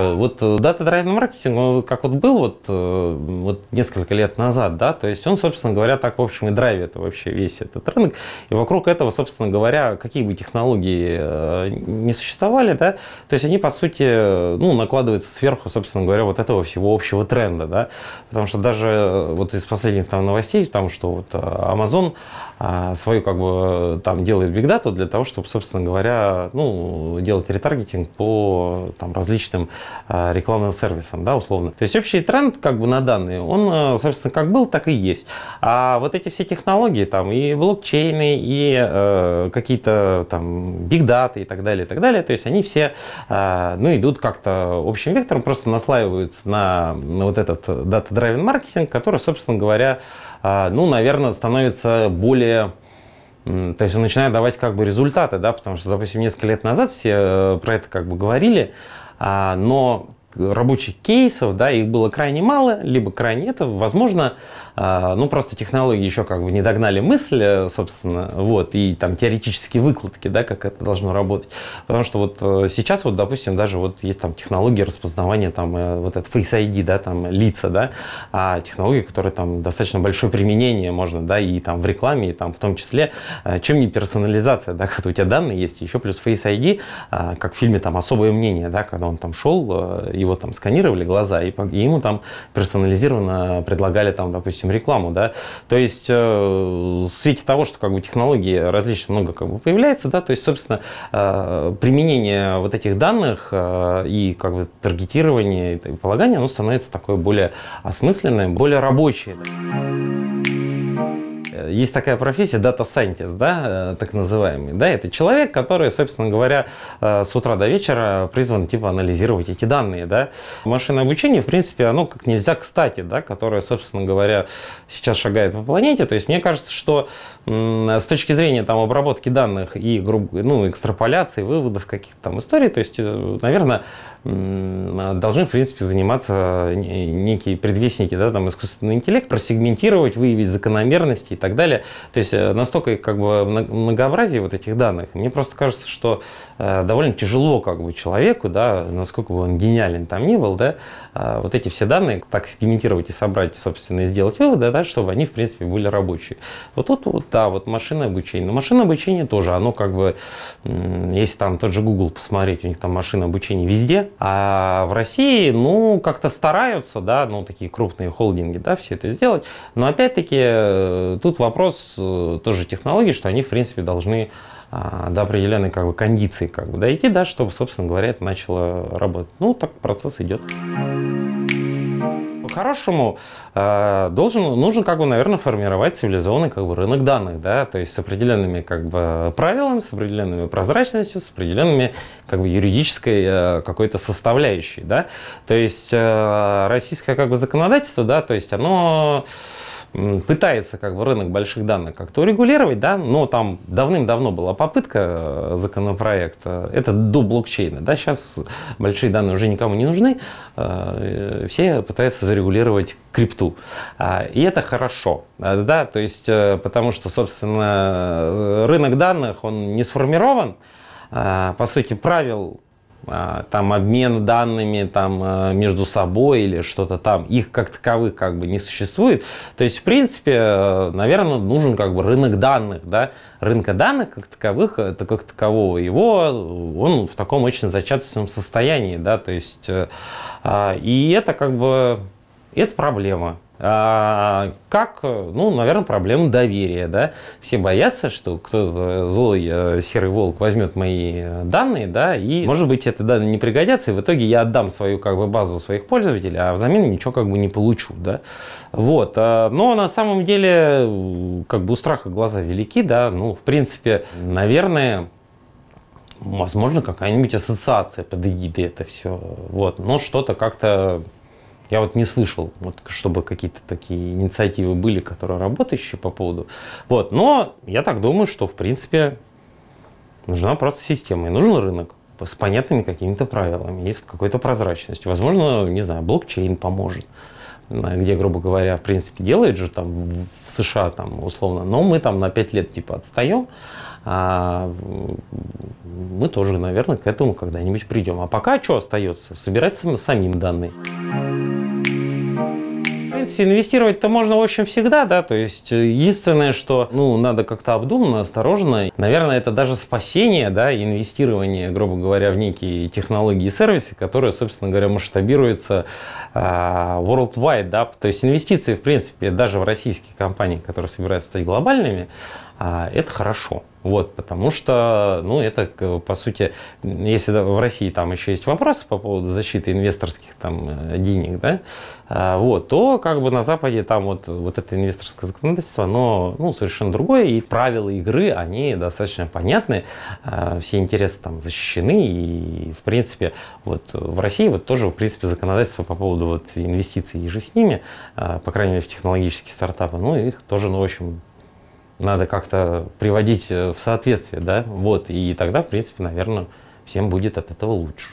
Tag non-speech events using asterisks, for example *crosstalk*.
Э, вот э, дата-драйвный маркетинг, он как вот был вот, э, вот несколько лет назад, да, то есть он, собственно говоря, так, в общем, и драйвит вообще весь этот рынок. И вокруг этого, собственно говоря, какие бы технологии не существовали, да, то есть они, по сути, ну, накладываются сверху, собственно говоря, вот этого всего общего тренда, да, потому что даже вот из последних там новостей, там, что вот Amazon а, свою как бы там делает data для того, чтобы, собственно говоря, ну, делать ретаргетинг по там, различным а, рекламным сервисам, да, условно. То есть общий тренд как бы на данные, он, э, собственно, как был, так и есть. А вот эти все технологии, там и блокчейны, и э, какие-то там big data и так далее, и так далее, то есть они все, э, ну, идут как-то общим вектором, просто наслаиваются на, на вот этот data-driven э, marketing, который, собственно говоря, а, ну, наверное, становится более то есть он начинает давать как бы результаты, да, потому что, допустим, несколько лет назад все э, про это как бы говорили, а, но рабочих кейсов, да, их было крайне мало, либо крайне это, возможно, а, ну просто технологии еще как бы не догнали мысль, э, собственно, вот, и там теоретические выкладки, да, как это должно работать. Потому что вот э, сейчас вот, допустим, даже вот есть там технологии распознавания, там э, вот этот Face ID, да, там лица, да, а технологии, которые там достаточно большое применение можно, да, и там в рекламе, и там в том числе, чем не персонализация, да, *laughs* когда у тебя данные есть, еще плюс Face ID, а, как в фильме там «Особое мнение», да, когда он там шел его там сканировали глаза, и, и ему там персонализированно предлагали там, допустим, рекламу, да. То есть э, в свете того, что как бы технологии различных много как бы появляется, да, то есть, собственно, э, применение вот этих данных э, и как бы таргетирование и полагание, оно становится такое более осмысленное, более рабочее есть такая профессия дата scientist, да, э, так называемый. Да, это человек, который, собственно говоря, э, с утра до вечера призван типа анализировать эти данные. Да. Машинное обучение, в принципе, оно как нельзя кстати, да, которое, собственно говоря, сейчас шагает по планете. То есть мне кажется, что с точки зрения там, обработки данных и ну, экстраполяции, выводов каких-то там историй, то есть, э, наверное, а должны, в принципе, заниматься некие предвестники, да, там, искусственный интеллект, просегментировать, выявить закономерности и так далее. То есть э, настолько как бы многообразие вот этих данных. Мне просто кажется, что э, довольно тяжело как бы человеку, да, насколько бы он гениален там ни был, да, а вот эти все данные так сегментировать и собрать, собственно, и сделать выводы, да, чтобы они, в принципе, были рабочие. Вот тут, вот, да, вот машинное обучение. Но машинное обучение тоже, оно как бы, если там тот же Google посмотреть, у них там машинное обучение везде, а в России, ну, как-то стараются, да, ну, такие крупные холдинги, да, все это сделать. Но опять-таки э, тут вопрос э, тоже технологии, что они, в принципе, должны а, до определенной как бы кондиции как бы дойти, да, чтобы, собственно говоря, это начало работать. Ну, так процесс идет по-хорошему э, должен, нужен, как бы, наверное, формировать цивилизованный как бы, рынок данных, да, то есть с определенными как бы, правилами, с определенными прозрачностью, с определенными как бы, юридической э, какой-то составляющей. Да? То есть э, российское как бы, законодательство, да, то есть оно пытается как бы рынок больших данных как-то урегулировать, да, но там давным-давно была попытка э, законопроекта, это до блокчейна, да, сейчас большие данные уже никому не нужны, э, э, все пытаются зарегулировать крипту, а, и это хорошо, да, то есть потому что, собственно, рынок данных, он не сформирован, а, по сути, правил а, там обмен данными там э, между собой или что-то там, их как таковых как бы не существует. То есть, в принципе, э, наверное, нужен как бы рынок данных, да, рынка данных как таковых, это как такового его, он в таком очень зачаточном состоянии, да, то есть, э, а, и это как бы, это проблема, а, как, ну, наверное, проблема доверия, да. Все боятся, что кто-то злой э, серый волк возьмет мои данные, да, и, может быть, эти данные не пригодятся, и в итоге я отдам свою, как бы, базу своих пользователей, а взамен ничего, как бы, не получу, да. Вот, э, но на самом деле, как бы, у страха глаза велики, да, ну, в принципе, наверное, возможно, какая-нибудь ассоциация под эгидой это все, вот, но что-то как-то я вот не слышал, вот, чтобы какие-то такие инициативы были, которые работающие по поводу. Вот. Но я так думаю, что, в принципе, нужна просто система и нужен рынок с понятными какими-то правилами, есть какой-то прозрачностью. Возможно, не знаю, блокчейн поможет где, грубо говоря, в принципе, делает же там в США там условно, но мы там на 5 лет типа отстаем, а мы тоже, наверное, к этому когда-нибудь придем. А пока что остается? Собирать самим данные принципе, инвестировать-то можно, в общем, всегда, да, то есть э, единственное, что, ну, надо как-то обдуманно, осторожно. Наверное, это даже спасение, да, инвестирование, грубо говоря, в некие технологии и сервисы, которые, собственно говоря, масштабируются э, worldwide, да, то есть инвестиции, в принципе, даже в российские компании, которые собираются стать глобальными, э, это хорошо. Вот, потому что, ну, это, по сути, если в России там еще есть вопросы по поводу защиты инвесторских там э, денег, да, а, вот, то как бы на Западе там вот, вот это инвесторское законодательство, оно, ну, совершенно другое, и правила игры, они достаточно понятны, а, все интересы там защищены, и, в принципе, вот в России вот тоже, в принципе, законодательство по поводу вот инвестиций и же с ними, а, по крайней мере, в технологические стартапы, ну, их тоже, ну, в общем, надо как-то приводить э, в соответствие, да, вот, и тогда, в принципе, наверное, всем будет от этого лучше.